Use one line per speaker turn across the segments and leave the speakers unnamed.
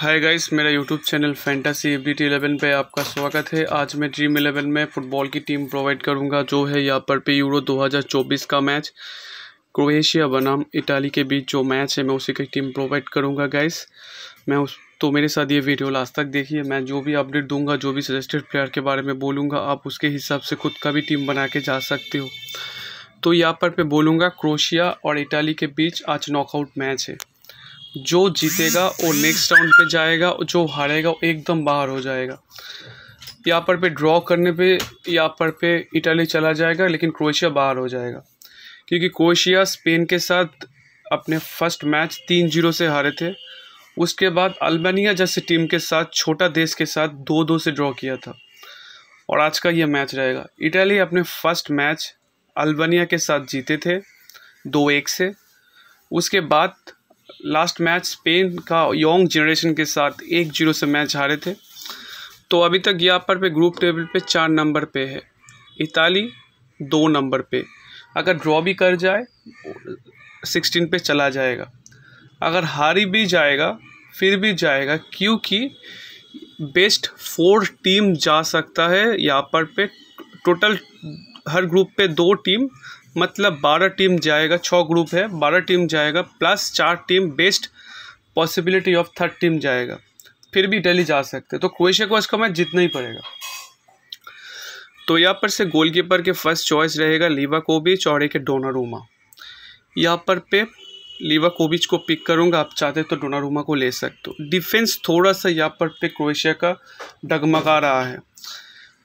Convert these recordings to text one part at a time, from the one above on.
हाय guys मेरा YouTube channel fantasy F D eleven पर आपका स्वागत है आज मैं ड्रीम इलेवन में फ़ुटबॉल की टीम प्रोवाइड करूंगा जो है यहाँ पर पे यूरो 2024 का मैच क्रोएशिया बनाम इटाली के बीच जो मैच है मैं उसी की टीम प्रोवाइड करूंगा गाइस मैं उस तो मेरे साथ ये वीडियो लास्ट तक देखिए मैं जो भी अपडेट दूंगा जो भी सजेस्टेड प्लेयर के बारे में बोलूँगा आप उसके हिसाब से खुद का भी टीम बना के जा सकते हो तो यहाँ पर मैं बोलूँगा क्रोशिया और इटाली के बीच आज नॉकआउट मैच है जो जीतेगा वो नेक्स्ट राउंड पे जाएगा जो हारेगा वो एकदम बाहर हो जाएगा यहाँ पर पे ड्रॉ करने पे यहाँ पर पे इटली चला जाएगा लेकिन क्रोएशिया बाहर हो जाएगा क्योंकि क्रोएशिया स्पेन के साथ अपने फर्स्ट मैच तीन जीरो से हारे थे उसके बाद अल्बानिया जैसी टीम के साथ छोटा देश के साथ दो दो से ड्रॉ किया था और आज का यह मैच रहेगा इटली अपने फर्स्ट मैच अल्बानिया के साथ जीते थे दो एक से उसके बाद लास्ट मैच स्पेन का यंग जनरेशन के साथ एक जीरो से मैच हारे थे तो अभी तक यहाँ पे ग्रुप टेबल पे चार नंबर पे है इताली दो नंबर पे अगर ड्रॉ भी कर जाए सिक्सटीन पे चला जाएगा अगर हारी भी जाएगा फिर भी जाएगा क्योंकि बेस्ट फोर टीम जा सकता है यहाँ पर पे टोटल हर ग्रुप पे दो टीम मतलब बारह टीम जाएगा छः ग्रुप है बारह टीम जाएगा प्लस चार team best possibility of third team जाएगा फिर भी डेली जा सकते तो क्रोएशिया को इसका मैच जीतना ही पड़ेगा तो यहाँ पर से गोलकीपर के फर्स्ट चॉइस रहेगा लीवा कोबिच और एक डोनारूमा यहाँ पर पे लीवा कोबिच को पिक करूँगा आप चाहते तो डोनारूमा को ले सकते हो डिफेंस थोड़ा सा यहाँ पर पे क्रोएशिया का डगमगा रहा है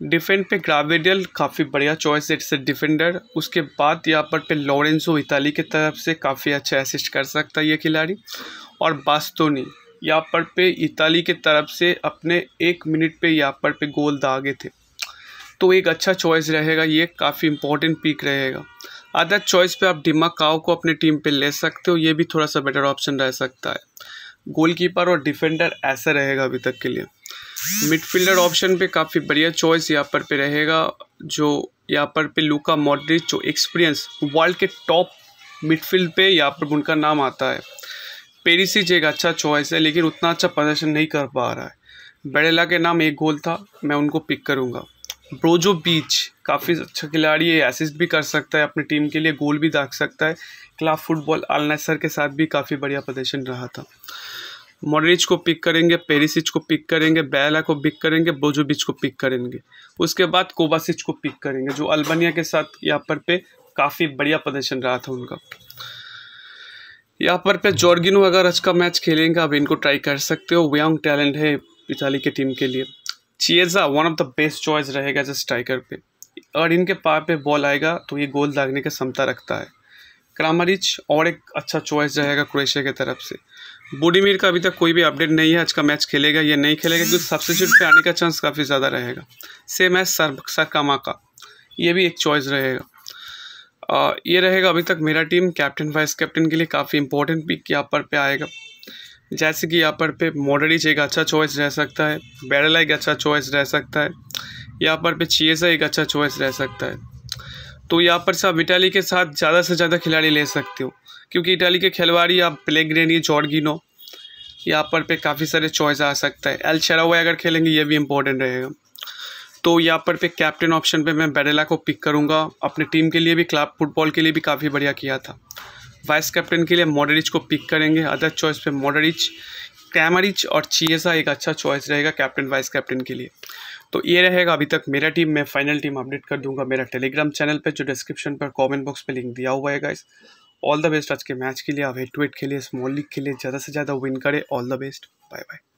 डिफेंड पे ग्रावेडियल काफ़ी बढ़िया चॉइस है इट्स डिफेंडर उसके बाद यहाँ पर पे लॉरेंसो इताली की तरफ से काफ़ी अच्छा असिस्ट कर सकता है ये खिलाड़ी और बास्तोनी यहाँ पर पे इताली की तरफ से अपने एक मिनट पे यहाँ पर पे गोल दागे थे तो एक अच्छा चॉइस रहेगा ये काफ़ी इंपॉर्टेंट पिक रहेगा अदर चॉइस पे आप डिमा काओ को अपने टीम पे ले सकते हो ये भी थोड़ा सा बेटर ऑप्शन रह सकता है गोलकीपर और डिफेंडर ऐसा रहेगा अभी तक के लिए मिडफील्डर ऑप्शन पे काफ़ी बढ़िया चॉइस यहाँ पर पे रहेगा जो यहाँ पर पे लुका मॉड्रिज जो एक्सपीरियंस वर्ल्ड के टॉप मिडफील्ड पे यहाँ पर उनका नाम आता है पेरिसिच एक अच्छा चॉइस है लेकिन उतना अच्छा प्रदर्शन नहीं कर पा रहा है बड़ेला के नाम एक गोल था मैं उनको पिक करूँगा ब्रोजो बीच काफ़ी अच्छा खिलाड़ी है एसिस्ट भी कर सकता है अपनी टीम के लिए गोल भी दाग सकता है क्लाब फुटबॉल अल नसर के साथ भी काफ़ी बढ़िया प्रदर्शन रहा था मॉडरिच को पिक करेंगे पेरिसिच को पिक करेंगे बैला को पिक करेंगे ब्रोजो बीच को पिक करेंगे उसके बाद कोबासिच को पिक करेंगे जो अल्बानिया के साथ यहाँ पर पे काफ़ी बढ़िया प्रदर्शन रहा था उनका यहाँ पर पे जॉर्गिनो अगर आज का मैच खेलेंगे अब इनको ट्राई कर सकते हो व्यांग टैलेंट है इटाली के टीम के लिए Chiesa one of the best choice रहेगा जैसे स्ट्राइकर पे अगर इनके पार पे बॉल आएगा तो ये गोल दागने की क्षमता रखता है क्रामरिच और एक अच्छा चॉइस रहेगा क्रोएशिया की तरफ से बुडीमीर का अभी तक कोई भी अपडेट नहीं है आज का मैच खेलेगा या नहीं खेलेगा क्योंकि सब्सिट्यूट पे आने का चांस काफ़ी ज़्यादा रहेगा सेम है सर कामा का ये भी एक चॉइस रहेगा ये रहेगा अभी तक मेरा टीम कैप्टन वाइस कैप्टन के लिए काफ़ी इंपॉर्टेंट पिक यहाँ पर पे आएगा जैसे कि यहाँ पर पे मॉडरिच एक अच्छा चॉइस रह सकता है बैरला एक अच्छा चॉइस रह सकता है यहाँ पर पे चिएसा एक अच्छा चॉइस रह सकता है तो यहाँ पर से आप इटाली के साथ ज़्यादा से ज़्यादा खिलाड़ी ले सकते हो क्योंकि इटाली के खिलवाड़ी आप प्लेग्रेनी जॉर्गिनो यहाँ पर पे काफ़ी सारे चॉइस आ सकता है एल शरावे अगर खेलेंगे ये भी इम्पोर्टेंट रहेगा तो यहाँ पर पे कैप्टन ऑप्शन पे मैं बैरेला को पिक करूँगा अपने टीम के लिए भी क्लब फुटबॉल के लिए भी काफ़ी बढ़िया किया था वाइस कैप्टन के लिए मॉडरिच को पिक करेंगे अदर चॉइस पे मॉडरिच क्रैमरिच और चीएसा एक अच्छा चॉइस रहेगा कैप्टन वाइस कैप्टन के लिए तो ये रहेगा अभी तक मेरा टीम मैं फाइनल टीम अपडेट कर दूंगा मेरा टेलीग्राम चैनल पर जो डिस्क्रिप्शन पर कॉमेंट बॉक्स पर लिंक दिया हुआ है इस ऑल द बेस्ट आज के मैच के लिए अब हेट टू हेड खेलिए स्मॉल लीग के लिए ज़्यादा से ज़्यादा विन करें all the best bye bye